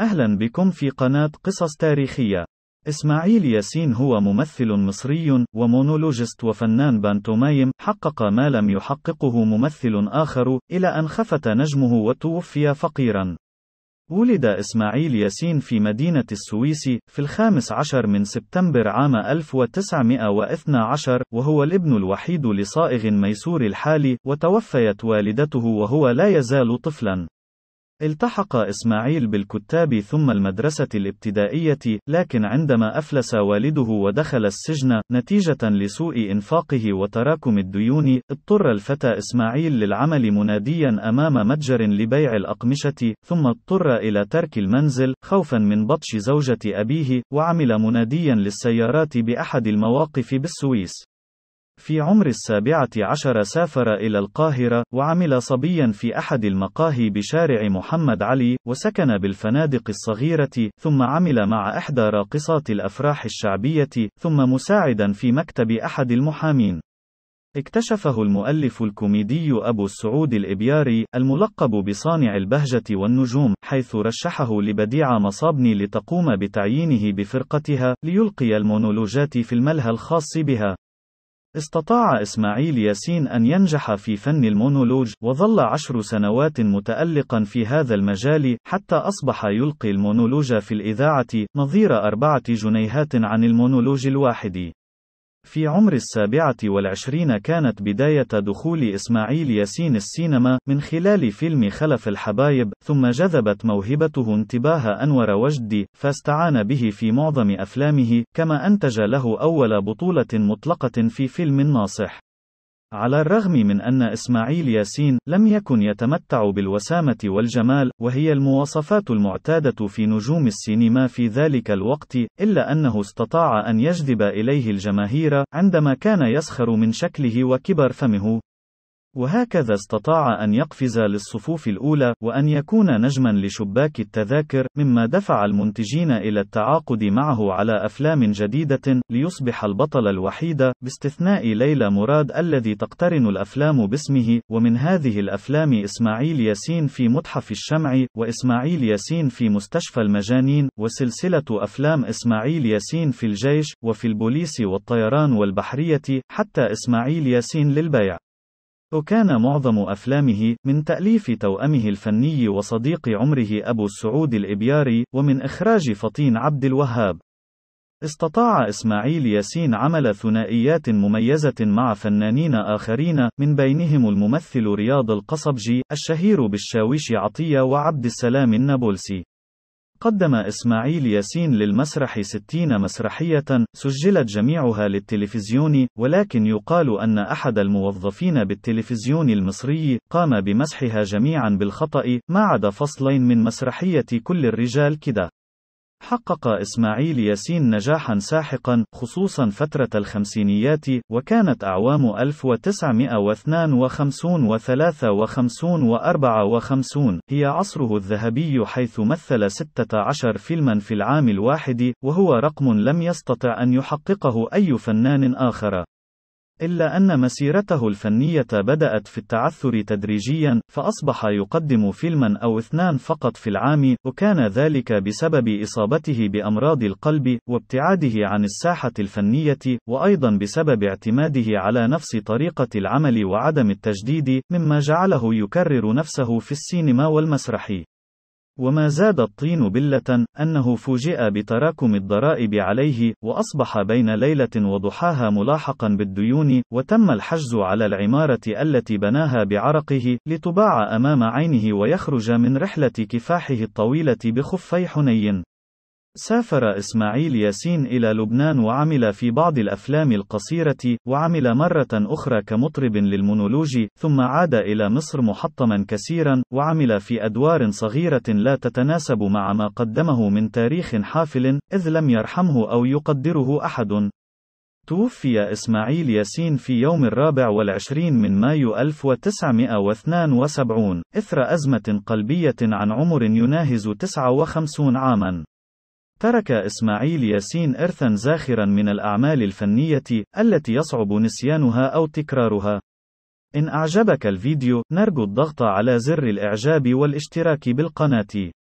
أهلا بكم في قناة قصص تاريخية. إسماعيل ياسين هو ممثل مصري ومونولوجست وفنان بانتومايم حقق ما لم يحققه ممثل آخر إلى أن خفت نجمه وتوفي فقيرا. ولد إسماعيل ياسين في مدينة السويس في الخامس عشر من سبتمبر عام 1912 وهو الابن الوحيد لصائغ ميسور الحالي وتوفيت والدته وهو لا يزال طفلا التحق إسماعيل بالكتاب ثم المدرسة الابتدائية، لكن عندما أفلس والده ودخل السجن، نتيجة لسوء إنفاقه وتراكم الديون، اضطر الفتى إسماعيل للعمل مناديًا أمام متجر لبيع الأقمشة، ثم اضطر إلى ترك المنزل، خوفًا من بطش زوجة أبيه، وعمل مناديًا للسيارات بأحد المواقف بالسويس. في عمر السابعة عشر سافر إلى القاهرة، وعمل صبيًا في أحد المقاهي بشارع محمد علي، وسكن بالفنادق الصغيرة، ثم عمل مع إحدى راقصات الأفراح الشعبية، ثم مساعدًا في مكتب أحد المحامين. اكتشفه المؤلف الكوميدي أبو السعود الإبياري، الملقب بصانع البهجة والنجوم، حيث رشحه لبديعة مصابني لتقوم بتعيينه بفرقتها، ليلقي المونولوجات في الملهى الخاص بها. استطاع إسماعيل ياسين أن ينجح في فن المونولوج، وظل عشر سنوات متألقا في هذا المجال، حتى أصبح يلقي المونولوج في الإذاعة، نظير أربعة جنيهات عن المونولوج الواحد. في عمر السابعة والعشرين كانت بداية دخول إسماعيل ياسين السينما من خلال فيلم خلف الحبايب ثم جذبت موهبته انتباه أنور وجدي فاستعان به في معظم أفلامه كما أنتج له أول بطولة مطلقة في فيلم ناصح على الرغم من أن إسماعيل ياسين لم يكن يتمتع بالوسامة والجمال، وهي المواصفات المعتادة في نجوم السينما في ذلك الوقت، إلا أنه استطاع أن يجذب إليه الجماهير عندما كان يسخر من شكله وكبر فمه. وهكذا استطاع أن يقفز للصفوف الأولى، وأن يكون نجمًا لشباك التذاكر، مما دفع المنتجين إلى التعاقد معه على أفلام جديدة، ليصبح البطل الوحيد، باستثناء ليلى مراد الذي تقترن الأفلام باسمه، ومن هذه الأفلام إسماعيل ياسين في متحف الشمع، وإسماعيل ياسين في مستشفى المجانين، وسلسلة أفلام إسماعيل ياسين في الجيش، وفي البوليس والطيران والبحرية، حتى إسماعيل ياسين للبيع. وكان معظم أفلامه من تأليف توأمه الفني وصديق عمره أبو السعود الإبياري ومن إخراج فطين عبد الوهاب استطاع إسماعيل ياسين عمل ثنائيات مميزة مع فنانين آخرين من بينهم الممثل رياض القصبجي الشهير بالشاويش عطية وعبد السلام النابلسي قدم إسماعيل ياسين للمسرح ستين مسرحية، سجلت جميعها للتلفزيون، ولكن يقال أن أحد الموظفين بالتلفزيون المصري قام بمسحها جميعا بالخطأ، ما عدا فصلين من مسرحية كل الرجال كده. حقق إسماعيل ياسين نجاحا ساحقا خصوصا فترة الخمسينيات وكانت أعوام 1952 و53 و54 هي عصره الذهبي حيث مثل 16 فيلما في العام الواحد وهو رقم لم يستطع أن يحققه أي فنان آخر إلا أن مسيرته الفنية بدأت في التعثر تدريجيا، فأصبح يقدم فيلما أو اثنان فقط في العام، وكان ذلك بسبب إصابته بأمراض القلب، وابتعاده عن الساحة الفنية، وأيضا بسبب اعتماده على نفس طريقة العمل وعدم التجديد، مما جعله يكرر نفسه في السينما والمسرح. وما زاد الطين بلة أنه فوجئ بتراكم الضرائب عليه وأصبح بين ليلة وضحاها ملاحقا بالديون وتم الحجز على العمارة التي بناها بعرقه لتباع أمام عينه ويخرج من رحلة كفاحه الطويلة بخفي حنين سافر إسماعيل ياسين إلى لبنان وعمل في بعض الأفلام القصيرة، وعمل مرة أخرى كمطرب للمونولوج، ثم عاد إلى مصر محطما كثيرا، وعمل في أدوار صغيرة لا تتناسب مع ما قدمه من تاريخ حافل، إذ لم يرحمه أو يقدره أحد. توفي إسماعيل ياسين في يوم الرابع والعشرين من مايو 1972 إثر أزمة قلبية عن عمر يناهز 59 عامًا. ترك إسماعيل ياسين إرثا زاخرا من الأعمال الفنية التي يصعب نسيانها أو تكرارها. إن أعجبك الفيديو، نرجو الضغط على زر الإعجاب والاشتراك بالقناة.